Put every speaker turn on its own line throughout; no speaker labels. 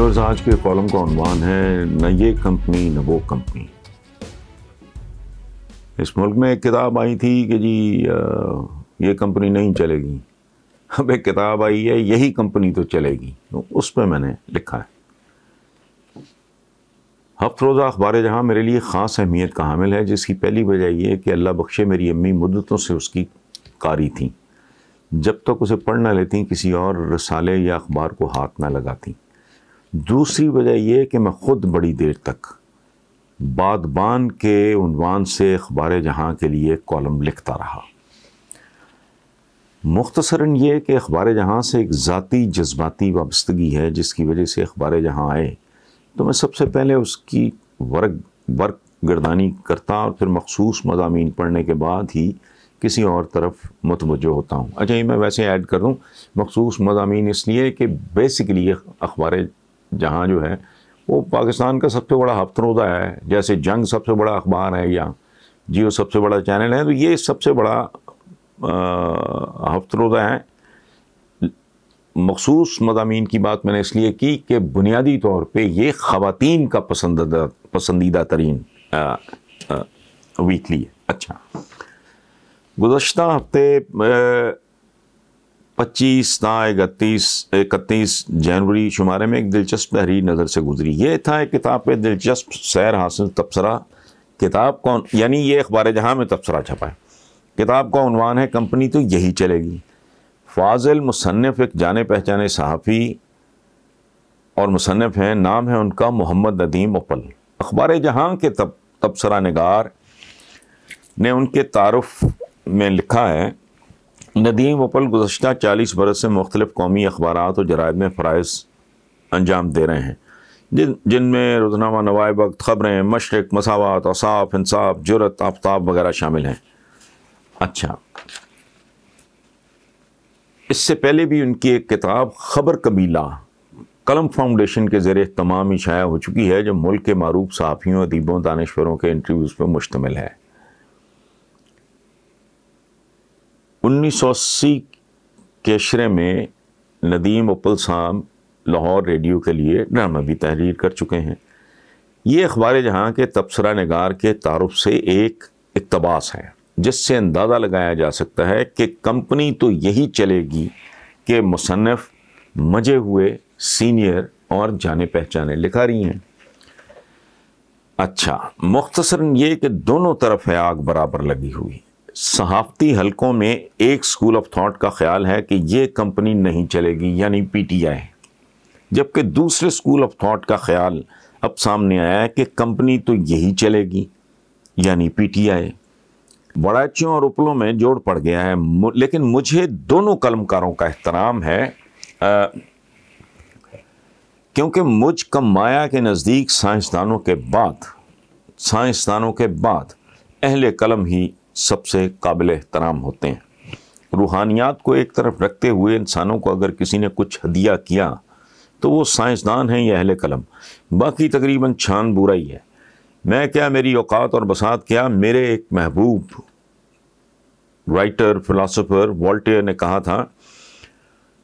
viewers आज के column का अनुमान है न ये कंपनी न वो कंपनी इस मुल्क में एक किताब आई थी कि जी ये कंपनी नहीं चलेगी अब एक किताब आई है यही कंपनी तो चलेगी तो उस पर मैंने लिखा है हफ्त रोज़ा अखबार जहाँ मेरे लिए ख़ास अहमियत का हामिल है जिसकी पहली वजह यह कि अल्लाह बख्शे मेरी अम्मी मुद्दतों से उसकी कारी थी जब तक उसे पढ़ ना लेती किसी और रसाले या अखबार को हाथ ना लगाती दूसरी वजह यह कि मैं ख़ुद बड़ी देर तक बागबान के उनवान से अखबार जहाँ के लिए कॉलम लिखता रहा मुख्तसरन ये कि अखबार जहाँ से एक ज़ाती जज्बाती वाबस्तगी है जिसकी वजह से अखबार जहाँ आए तो मैं सबसे पहले उसकी वर्क वर्क गर्दानी करता और फिर मखसूस मजामी पढ़ने के बाद ही किसी और तरफ मतवजह होता हूँ अच्छा ये मैं वैसे ऐड कर दूँ मखसूस मजामी इसलिए कि बेसिकली अखबार जहाँ जो है वो पाकिस्तान का सबसे बड़ा हफ्तरोदा है जैसे जंग सबसे बड़ा अखबार है या जियो सबसे बड़ा चैनल है तो ये सबसे बड़ा हफ्तरोदा है मखसूस मजामी की बात मैंने इसलिए की कि बुनियादी तौर पर ये ख़वातीन का पसंदीदा पसंदीदा तरीन वीकली है अच्छा गुज्त हफ्ते पच्चीस ना इकतीस इकतीस जनवरी शुमारे में एक दिलचस्प तहरीर नज़र से गुजरी ये था एक किताब पर दिलचस्प सैर हासिल तबसरा किताब कौन यानी ये अखबार जहाँ में तबसरा छपा है किताब का उनवान है कंपनी तो यही चलेगी फाजिल मुसनफ़ एक जाने पहचाने सहाफ़ी और मुसनफ़ हैं नाम है उनका मोहम्मद नदीम उपल अखबार जहाँ के तब तबसरा नगार ने उनके तारफ़ में लिखा है नदीम वपल गुजशत चालीस बरस से मुख्तलिफ़ कौमी अखबार और जराय में फ़रज़ अंजाम दे रहे हैं जिन जिनमें रोजनामा नवाए वक्त ख़बरें मशरक मसावत असाफ़ इंसाफ जरत आफ्ताब वगैरह शामिल हैं अच्छा इससे पहले भी उनकी एक किताब ख़बर कबीला कलम फाउंडेशन के ज़रिए तमाम ही शाया हो चुकी है जो मुल्क के मरूफ सहाफ़ियों अदीबों दानश्वरों के इंटरव्यूज़ पर मुश्तमिल है 1980 के शरे में नदीम अपल साम लाहौर रेडियो के लिए ड्रामा भी तहरीर कर चुके हैं ये अखबार जहाँ के तबसरा नगार के तारफ़ से एक इकतबास है जिससे अंदाज़ा लगाया जा सकता है कि कंपनी तो यही चलेगी कि मुसनफ़ मजे हुए सीनियर और जाने पहचाने लिखा रही हैं अच्छा मुख्तसर ये कि दोनों तरफ है आग बराबर लगी हुई सहाफ़ती हलकों में एक स्कूल ऑफ थॉट का ख्याल है कि ये कंपनी नहीं चलेगी यानी पीटीआई जबकि दूसरे स्कूल ऑफ थॉट का ख्याल अब सामने आया है कि कंपनी तो यही चलेगी यानी पीटीआई बड़ाचियों और उपलों में जोड़ पड़ गया है लेकिन मुझे दोनों कलमकारों का एहतराम है आ, क्योंकि मुझ माया के नज़दीक साइंसदानों के बाद साइंसदानों के बाद अहले कलम ही सबसे काबिल एहतराम होते हैं रूहानियात को एक तरफ रखते हुए इंसानों को अगर किसी ने कुछ हदिया किया तो वो साइंसदान हैं या अहल कलम बाकी तकरीबन छान बुरा ही है मैं क्या मेरी औकात और बसात क्या मेरे एक महबूब राइटर फ़िलासफ़र वॉल्टेयर ने कहा था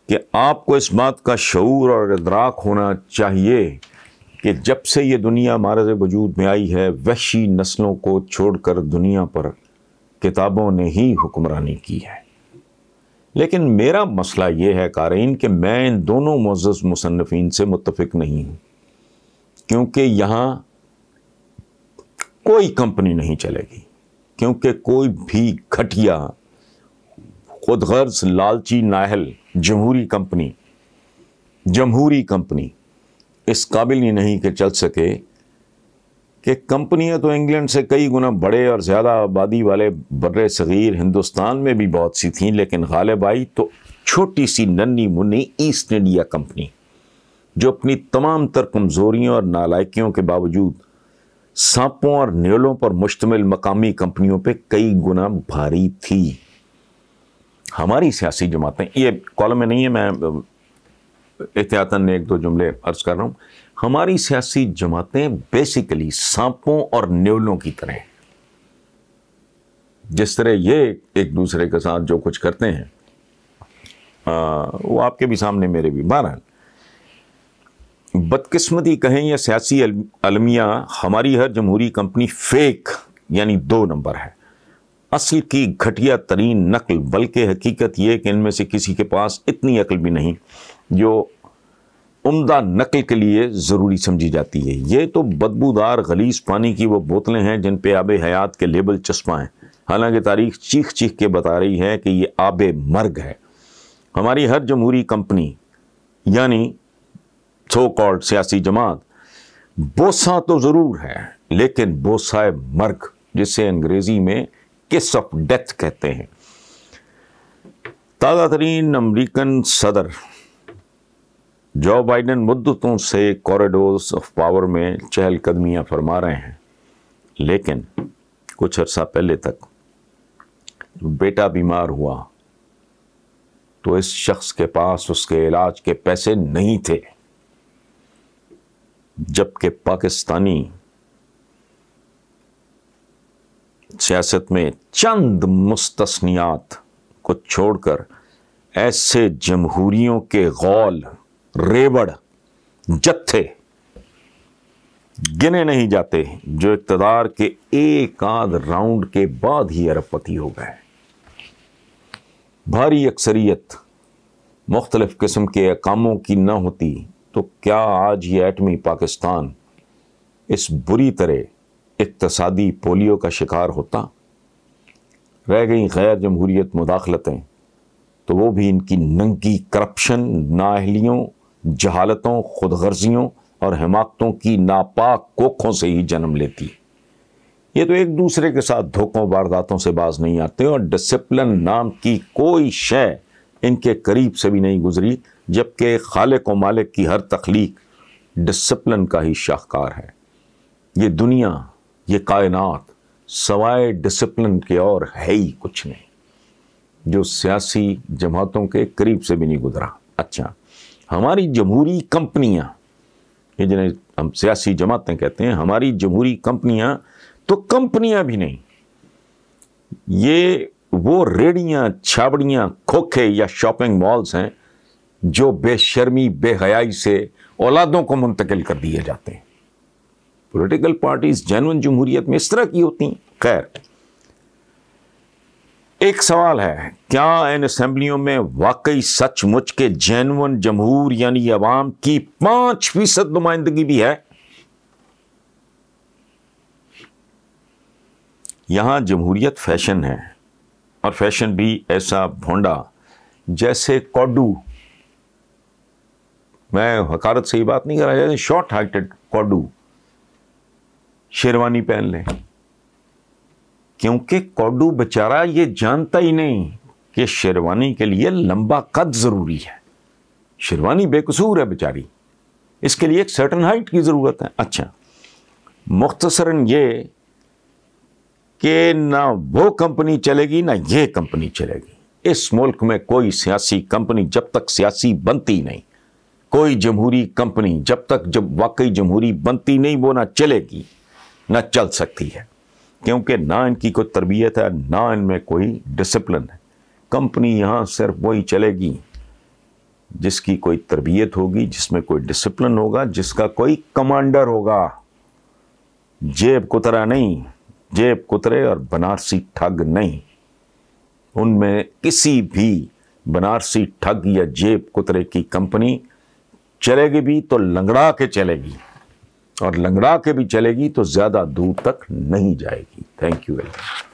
कि आपको इस बात का शूर और इदराक होना चाहिए कि जब से ये दुनिया मारज वजूद में आई है वहशी नस्लों को छोड़कर दुनिया पर किताबों ने ही हुक्मरानी की है लेकिन मेरा मसला यह है कारीन कि मैं इन दोनों मोज़ मुसनफिन से मुतफिक नहीं हूँ क्योंकि यहाँ कोई कंपनी नहीं चलेगी क्योंकि कोई भी घटिया खुद गर्ज लालची नाहल जमहूरी कंपनी जमहूरी कंपनी इस काबिल ही नहीं कि चल सके कि कंपनियां तो इंग्लैंड से कई गुना बड़े और ज़्यादा आबादी वाले बर सग़ीर हिंदुस्तान में भी बहुत सी थीं लेकिन गालिब आई तो छोटी सी नन्नी मुन्नी ईस्ट इंडिया कंपनी जो अपनी तमाम तर कमज़ोरियों और नालायकियों के बावजूद सांपों और नीलों पर मुश्तमिल मकामी कंपनियों पर कई गुना भारी थी हमारी सियासी जमातें ये कॉलम में नहीं है मैं एहतियातन ने एक दो जुमले अर्ज कर रहा हूँ हमारी सियासी जमातें बेसिकली सांपों और नेवलों की तरह जिस तरह ये एक दूसरे के साथ जो कुछ करते हैं आ, वो आपके भी सामने मेरे भी बहरहाल बदकिस्मती कहें या सियासी अलमिया हमारी हर जमहूरी कंपनी फेक यानी दो नंबर है असल की घटिया तरीन नकल बल्कि हकीकत यह कि इनमें से किसी के पास इतनी अकल भी नहीं जो उमदा नकल के लिए ज़रूरी समझी जाती है ये तो बदबूदार गलीस पानी की वो बोतलें हैं जिन पे आब हयात के लेबल चश्मा हैं हालांकि तारीख चीख चीख के बता रही है कि ये आब मर्ग है हमारी हर जमहूरी कंपनी यानी सो कॉल्ड सियासी जमात बोसा तो ज़रूर है लेकिन बोसा मर्ग जिसे अंग्रेज़ी में किस ऑफ डेथ कहते हैं ताज़ा तरीन अमरीकन सदर जो बाइडन मुद्दतों से कॉरिडोर्स ऑफ पावर में चहलकदमियां फरमा रहे हैं लेकिन कुछ अर्सा पहले तक बेटा बीमार हुआ तो इस शख्स के पास उसके इलाज के पैसे नहीं थे जबकि पाकिस्तानी सियासत में चंद मुस्तनियात को छोड़कर ऐसे जमहूरियों के गौल रेबड़ जत्थे गिने नहीं जाते जो इकतदार के एक आध राउंड के बाद ही अरबपति हो गए भारी अक्सरियत मुख्तलिफ किस्म के अकामों की न होती तो क्या आज ये एटमी पाकिस्तान इस बुरी तरह इकतसादी पोलियो का शिकार होता रह गई गैर जमहूरीत मुदाखलतें तो वो भी इनकी नंगी करप्शन नाहलियों जहालतों खुद गर्जियों और हमाकतों की नापाक कोखों से ही जन्म लेती ये तो एक दूसरे के साथ धोखों वारदातों से बाज नहीं आते और डिसिप्लिन नाम की कोई शय इनके करीब से भी नहीं गुजरी जबकि खालिक व मालिक की हर तख्लीक डिसप्लिन का ही शाहकार है ये दुनिया ये कायनात सवाए डिसिप्लिन के और है ही कुछ नहीं जो सियासी जमातों के करीब से भी नहीं गुजरा अच्छा हमारी जमहूरी कंपनियां ये जिन्हें हम सियासी जमातें कहते हैं हमारी जमहूरी कंपनियां तो कंपनियां भी नहीं ये वो रेड़ियाँ छाबड़ियाँ खोखे या शॉपिंग मॉल्स हैं जो बेशर्मी बेहयाई से औलादों को मुंतकिल कर दिए जाते हैं पॉलिटिकल पार्टीज जैनवन जमहूरियत में इस तरह की होती खैर एक सवाल है क्या इन असम्बलियों में वाकई सचमुच के जैनवन जमहूर यानी अवाम की पांच फीसद नुमाइंदगी भी है यहां जमहूरियत फैशन है और फैशन भी ऐसा भोंडा जैसे कॉडू मैं हकारत से ही बात नहीं कर रहा जैसे शॉर्ट हाइटेड कॉडू शेरवानी पहन ले क्योंकि कौडू बेचारा ये जानता ही नहीं कि शेरवानी के लिए लंबा कद ज़रूरी है शेरवानी बेकसूर है बेचारी इसके लिए एक सर्टन हाइट की ज़रूरत है अच्छा मुख्तसरन ये कि ना वो कंपनी चलेगी ना ये कंपनी चलेगी इस मुल्क में कोई सियासी कंपनी जब तक सियासी बनती नहीं कोई जमहूरी कंपनी जब तक जब वाकई जमहूरी बनती नहीं वो ना चलेगी ना चल सकती है क्योंकि ना इनकी कोई तरबियत है ना इनमें कोई डिसिप्लिन है कंपनी यहाँ सिर्फ वही चलेगी जिसकी कोई तरबियत होगी जिसमें कोई डिसिप्लिन होगा जिसका कोई कमांडर होगा जेब कुतरा नहीं जेब कुतरे और बनारसी ठग नहीं उनमें किसी भी बनारसी ठग या जेब कुतरे की कंपनी चलेगी भी तो लंगड़ा के चलेगी और लंगड़ा के भी चलेगी तो ज़्यादा दूर तक नहीं जाएगी थैंक यू वेरी मच